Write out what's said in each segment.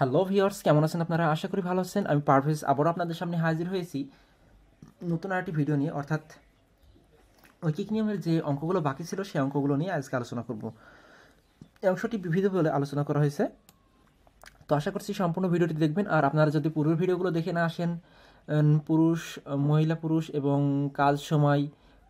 hello viewers কেমন আছেন আপনারা আশা করি ভালো আছেন আমি পারভেজ আবার আপনাদের সামনে হাজির হয়েছি নতুন আরেকটি ভিডিও নিয়ে অর্থাৎ ঐকিক নিয়মের যে অঙ্কগুলো বাকি ছিল সেই অঙ্কগুলো নিয়ে আজকে আলোচনা করব এই অংশটি বিভিন্ন বলে আলোচনা করা হয়েছে তো আশা করছি সম্পূর্ণ ভিডিওটি দেখবেন আর আপনারা যদি পূর্বের ভিডিওগুলো দেখে না আসেন পুরুষ মহিলা পুরুষ এবং কাজ সময়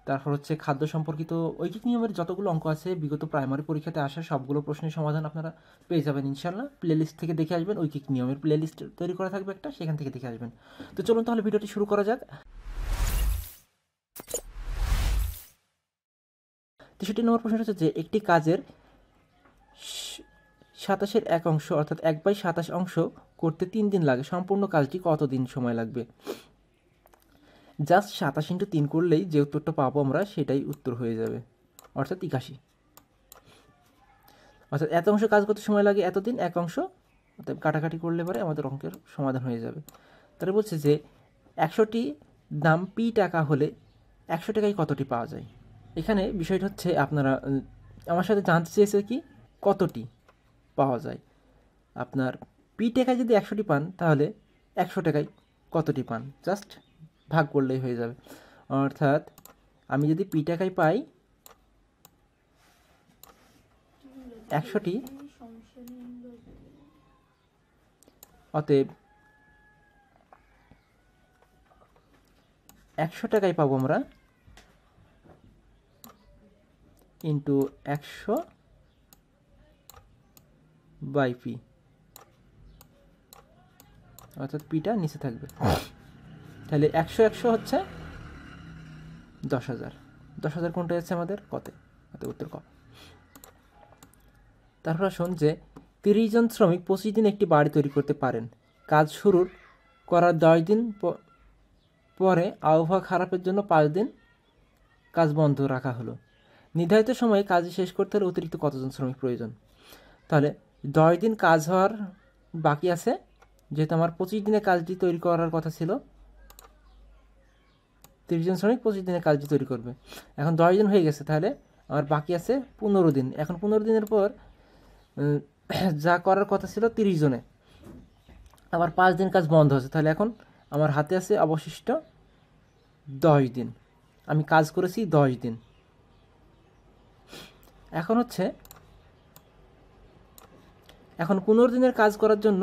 তারপর হচ্ছে খাদ্য সম্পর্কিত ঐকিক নিয়মের যতগুলো অঙ্ক আছে বিগত প্রাইমারি পরীক্ষাতে আসা সবগুলো প্রশ্নের সমাধান আপনারা পেয়ে যাবেন ইনশাল্লাহ লিস্ট থেকে দেখে আসবেন ঐকিক নিয়মের প্লে লিস্ট তৈরি করা থাকবে একটা সেখান থেকে দেখে আসবেন তো চলুন তাহলে ভিডিওটি শুরু করা যাক তেষট্টি নম্বর প্রশ্ন হচ্ছে যে একটি কাজের সাতাশের এক অংশ অর্থাৎ এক বাই সাতাশ অংশ করতে তিন দিন লাগে সম্পূর্ণ কাজটি কত দিন সময় লাগবে জাস্ট সাতাশ ইন্টু তিন করলেই যে উত্তরটা পাবো আমরা সেটাই উত্তর হয়ে যাবে অর্থাৎ একাশি অর্থাৎ এত অংশ কাজ করতে সময় লাগে এতদিন এক অংশ অর্থাৎ কাটাকাটি করলে পরে আমাদের অঙ্কের সমাধান হয়ে যাবে তারা বলছে যে একশোটি দাম পি টাকা হলে একশো টাকায় কতটি পাওয়া যায় এখানে বিষয়টা হচ্ছে আপনারা আমার সাথে জানতে চেয়েছে কি কতটি পাওয়া যায় আপনার পি টাকায় যদি একশোটি পান তাহলে একশো টাকায় কতটি পান জাস্ট ভাগ করলেই হয়ে যাবে অর্থাৎ আমি যদি পি টাকায় পাই একশোটি অতএব একশো টাকায় পাবো আমরা ইন্টু একশো বাই পি অর্থাৎ পিটা নিচে থাকবে তাহলে একশো একশো হচ্ছে দশ হাজার দশ হাজার কোনটা যাচ্ছে আমাদের কতে অর্থাৎ উত্তর ক তারপর আসুন যে তিরিশ জন শ্রমিক পঁচিশ দিন একটি বাড়ি তৈরি করতে পারেন কাজ শুরুর করার দশ দিন পরে আবহাওয়া খারাপের জন্য পাঁচ দিন কাজ বন্ধ রাখা হলো নির্ধারিত সময়ে কাজ শেষ করতে হলে অতিরিক্ত কতজন শ্রমিক প্রয়োজন তাহলে দশ দিন কাজ হওয়ার বাকি আছে যেহেতু আমার পঁচিশ দিনে কাজটি তৈরি করার কথা ছিল তিরিশজন শ্রমিক পঁচিশ দিনের কাজ তৈরি করবে এখন দশ হয়ে গেছে তাহলে আমার বাকি আছে পনেরো দিন এখন পনেরো দিনের পর যা করার কথা ছিল তিরিশ জনে আবার পাঁচ দিন কাজ বন্ধ হয়েছে তাহলে এখন আমার হাতে আছে অবশিষ্ট দশ দিন আমি কাজ করেছি দশ দিন এখন হচ্ছে এখন পনেরো দিনের কাজ করার জন্য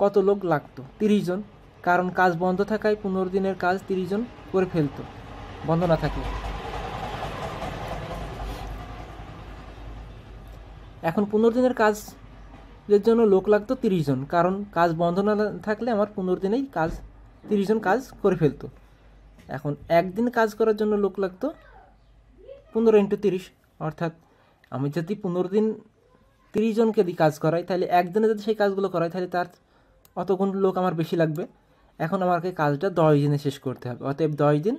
কত লোক লাগতো তিরিশ জন কারণ কাজ বন্ধ থাকায় পনেরো দিনের কাজ তিরিশ জন করে ফেলতো বন্ধ না থাকলে এখন পনেরো দিনের কাজের জন্য লোক লাগতো তিরিশ জন কারণ কাজ বন্ধ না থাকলে আমার পনেরো দিনেই কাজ তিরিশ জন কাজ করে ফেলতো এখন একদিন কাজ করার জন্য লোক লাগতো পনেরো ইন্টু তিরিশ অর্থাৎ আমি যদি পনেরো দিন তিরিশ জনকে দিই কাজ করাই তাহলে একদিনে যদি সেই কাজগুলো করাই তাহলে তার অতগুণ লোক আমার বেশি লাগবে এখন আমাকে কাজটা দশ দিনে শেষ করতে হবে অতএব দশ দিন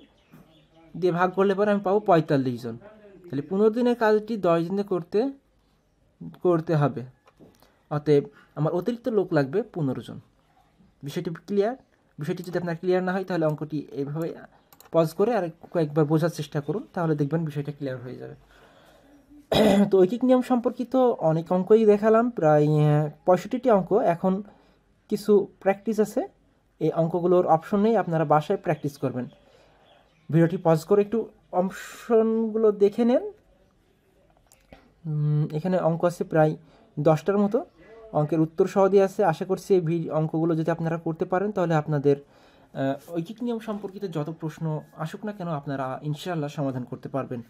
দিয়ে ভাগ করলে পরে আমি পাবো পঁয়তাল্লিশ জন তাহলে পনেরো দিনের কাজটি দশ দিনে করতে করতে হবে অতএব আমার অতিরিক্ত লোক লাগবে পনেরো জন বিষয়টি ক্লিয়ার বিষয়টি যদি আপনার ক্লিয়ার না হয় তাহলে অঙ্কটি এইভাবে পজ করে আর কয়েকবার বোঝার চেষ্টা করুন তাহলে দেখবেন বিষয়টা ক্লিয়ার হয়ে যাবে তো ঐকিক নিয়ম সম্পর্কিত অনেক অঙ্কই দেখালাম প্রায় পঁয়ষট্টিটি অঙ্ক এখন কিছু প্র্যাকটিস আছে এই অঙ্কগুলোর নেই আপনারা বাসায় প্র্যাকটিস করবেন ভিডিওটি পজ করে একটু অপশনগুলো দেখে নেন এখানে অঙ্ক আছে প্রায় দশটার মতো অঙ্কের উত্তর সহ দিয়ে আছে আশা করছি এই অঙ্কগুলো যদি আপনারা করতে পারেন তাহলে আপনাদের ঐকিক নিয়ম সম্পর্কিত যত প্রশ্ন আসুক না কেন আপনারা ইনশাআল্লাহ সমাধান করতে পারবেন